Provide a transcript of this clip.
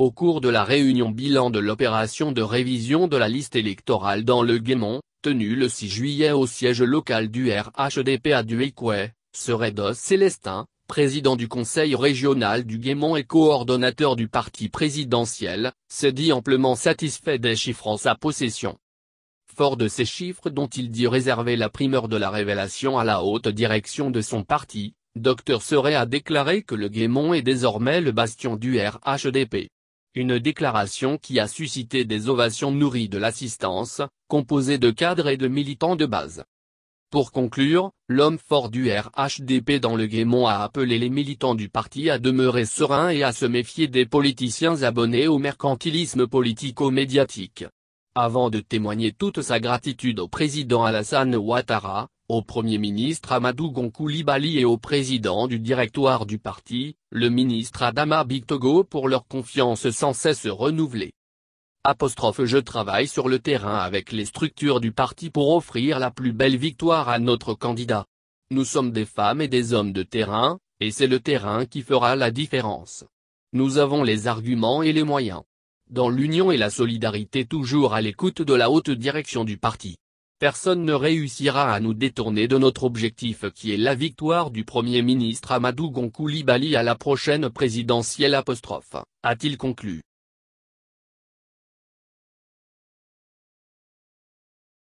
Au cours de la réunion bilan de l'opération de révision de la liste électorale dans le Guémont, tenue le 6 juillet au siège local du RHDP à Duékoué, Dos Célestin, président du conseil régional du Guémont et coordonnateur du parti présidentiel, s'est dit amplement satisfait des chiffres en sa possession. Fort de ces chiffres dont il dit réserver la primeur de la révélation à la haute direction de son parti, Dr Seré a déclaré que le Guémont est désormais le bastion du RHDP. Une déclaration qui a suscité des ovations nourries de l'assistance, composée de cadres et de militants de base. Pour conclure, l'homme fort du RHDP dans le Guémont a appelé les militants du parti à demeurer sereins et à se méfier des politiciens abonnés au mercantilisme politico-médiatique. Avant de témoigner toute sa gratitude au président Alassane Ouattara, au Premier ministre Amadou Gonkoulibaly et au président du directoire du parti, le ministre Adama Bictogo pour leur confiance sans cesse renouvelée. Apostrophe je travaille sur le terrain avec les structures du parti pour offrir la plus belle victoire à notre candidat. Nous sommes des femmes et des hommes de terrain, et c'est le terrain qui fera la différence. Nous avons les arguments et les moyens. Dans l'union et la solidarité toujours à l'écoute de la haute direction du parti personne ne réussira à nous détourner de notre objectif qui est la victoire du Premier ministre Amadou Gonkoulibali à la prochaine présidentielle », a-t-il conclu.